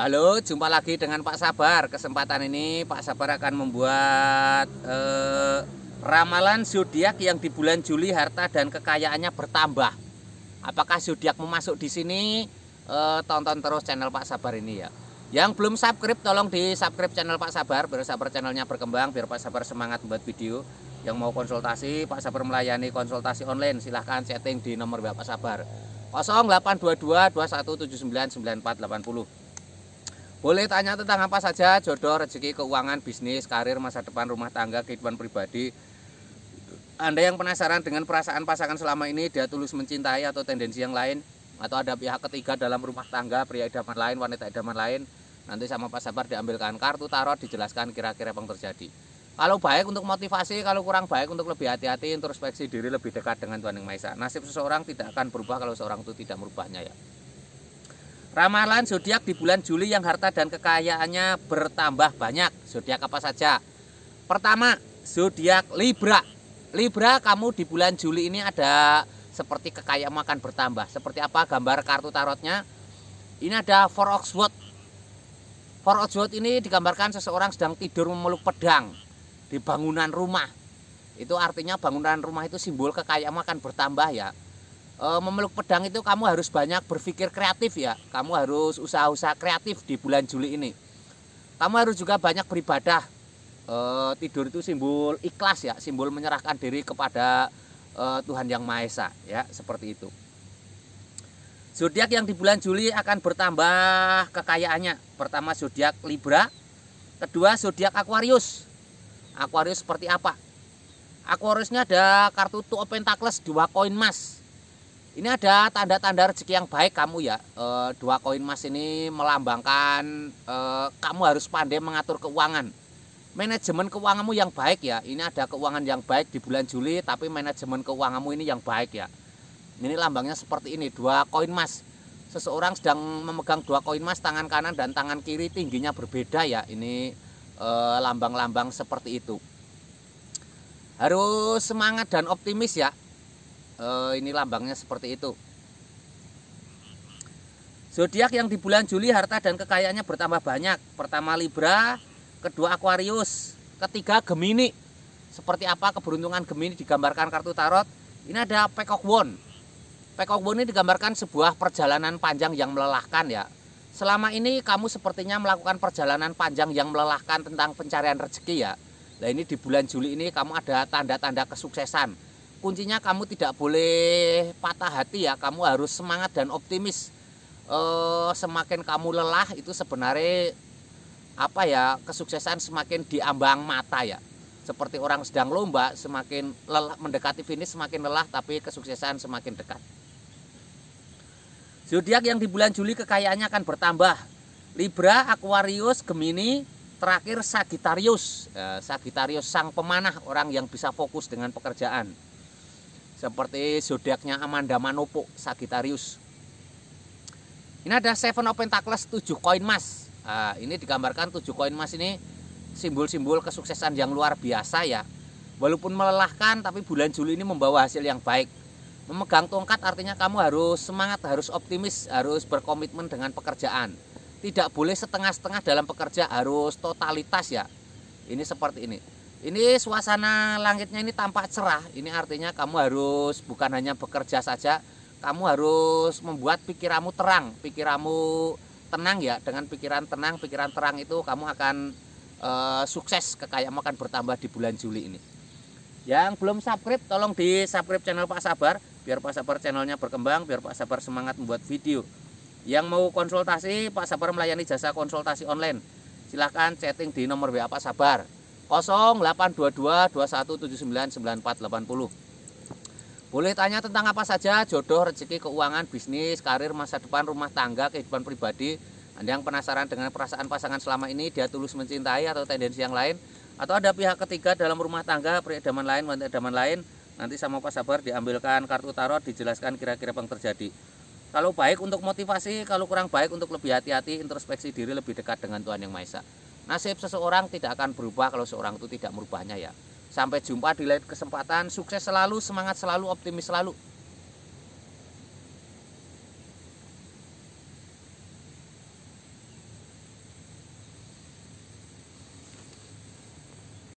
Halo, jumpa lagi dengan Pak Sabar. Kesempatan ini Pak Sabar akan membuat eh, ramalan zodiak yang di bulan Juli harta dan kekayaannya bertambah. Apakah zodiak memasuk di sini? Eh, tonton terus channel Pak Sabar ini ya. Yang belum subscribe tolong di subscribe channel Pak Sabar biar Sabar channelnya berkembang biar Pak Sabar semangat membuat video. Yang mau konsultasi Pak Sabar melayani konsultasi online silahkan setting di nomor Bapak Sabar 0822 2179 9480. Boleh tanya tentang apa saja, jodoh, rezeki, keuangan, bisnis, karir, masa depan, rumah tangga, kehidupan pribadi. Anda yang penasaran dengan perasaan pasangan selama ini, dia tulus mencintai atau tendensi yang lain, atau ada pihak ketiga dalam rumah tangga, pria idaman lain, wanita idaman lain, nanti sama Pak Sabar diambilkan kartu tarot, dijelaskan kira-kira apa yang terjadi. Kalau baik untuk motivasi, kalau kurang baik untuk lebih hati-hati, introspeksi diri lebih dekat dengan Tuhan Yang Maha Esa. Nasib seseorang tidak akan berubah kalau seorang itu tidak merubahnya ya. Ramalan zodiak di bulan Juli yang harta dan kekayaannya bertambah banyak. Zodiak apa saja? Pertama, zodiak Libra. Libra, kamu di bulan Juli ini ada seperti kekayaan makan bertambah. Seperti apa gambar kartu tarotnya? Ini ada Four of Swords. Four of Swords ini digambarkan seseorang sedang tidur memeluk pedang di bangunan rumah. Itu artinya bangunan rumah itu simbol kekayaan makan bertambah ya. Eh, memeluk pedang itu kamu harus banyak berpikir kreatif ya. Kamu harus usaha-usaha kreatif di bulan Juli ini. Kamu harus juga banyak beribadah. E, tidur itu simbol ikhlas ya, simbol menyerahkan diri kepada e, Tuhan Yang Maha Esa ya, seperti itu. Zodiak yang di bulan Juli akan bertambah kekayaannya. Pertama zodiak Libra, kedua zodiak Aquarius. Aquarius seperti apa? Aquariusnya ada kartu Two of Pentacles, dua koin emas ini ada tanda-tanda rezeki yang baik kamu ya e, dua koin emas ini melambangkan e, kamu harus pandai mengatur keuangan manajemen keuanganmu yang baik ya ini ada keuangan yang baik di bulan Juli tapi manajemen keuanganmu ini yang baik ya ini lambangnya seperti ini dua koin emas seseorang sedang memegang dua koin emas tangan kanan dan tangan kiri tingginya berbeda ya ini eh, lambang-lambang e, seperti itu harus semangat dan optimis ya Eh, ini lambangnya seperti itu zodiak yang di bulan Juli harta dan kekayaannya bertambah banyak pertama Libra kedua Aquarius ketiga Gemini seperti apa keberuntungan Gemini digambarkan kartu tarot ini ada Pekok Won Pekok Won ini digambarkan sebuah perjalanan panjang yang melelahkan ya selama ini kamu sepertinya melakukan perjalanan panjang yang melelahkan tentang pencarian rezeki ya. Nah ini di bulan Juli ini kamu ada tanda-tanda kesuksesan kuncinya kamu tidak boleh patah hati ya kamu harus semangat dan optimis e, semakin kamu lelah itu sebenarnya apa ya kesuksesan semakin diambang mata ya seperti orang sedang lomba semakin lelah mendekati finish semakin lelah tapi kesuksesan semakin dekat zodiak yang di bulan Juli kekayaannya akan bertambah Libra Aquarius Gemini terakhir Sagittarius eh, Sagittarius sang pemanah orang yang bisa fokus dengan pekerjaan seperti zodiaknya Amanda Manopo Sagittarius ini ada Seven of Pentacles tujuh koin emas nah, ini digambarkan tujuh koin emas ini simbol-simbol kesuksesan yang luar biasa ya walaupun melelahkan tapi bulan Juli ini membawa hasil yang baik memegang tongkat artinya kamu harus semangat harus optimis harus berkomitmen dengan pekerjaan tidak boleh setengah-setengah dalam pekerja harus totalitas ya ini seperti ini ini suasana langitnya ini tampak cerah. Ini artinya kamu harus bukan hanya bekerja saja, kamu harus membuat pikiranmu terang, pikiranmu tenang ya. Dengan pikiran tenang, pikiran terang itu kamu akan e, sukses, kekayaanmu akan bertambah di bulan Juli ini. Yang belum subscribe, tolong di subscribe channel Pak Sabar, biar Pak Sabar channelnya berkembang, biar Pak Sabar semangat membuat video. Yang mau konsultasi, Pak Sabar melayani jasa konsultasi online. Silahkan chatting di nomor WA Pak Sabar 082221799480. Boleh tanya tentang apa saja, jodoh, rezeki, keuangan, bisnis, karir, masa depan, rumah tangga, kehidupan pribadi. Anda yang penasaran dengan perasaan pasangan selama ini, dia tulus mencintai atau tendensi yang lain, atau ada pihak ketiga dalam rumah tangga, peredaman lain, wanita edaman lain, nanti sama Pak Sabar diambilkan kartu tarot, dijelaskan kira-kira yang terjadi. Kalau baik untuk motivasi, kalau kurang baik untuk lebih hati-hati, introspeksi diri lebih dekat dengan Tuhan Yang Maha Esa. Nasib seseorang tidak akan berubah kalau seorang itu tidak merubahnya ya. Sampai jumpa di lain kesempatan, sukses selalu, semangat selalu, optimis selalu.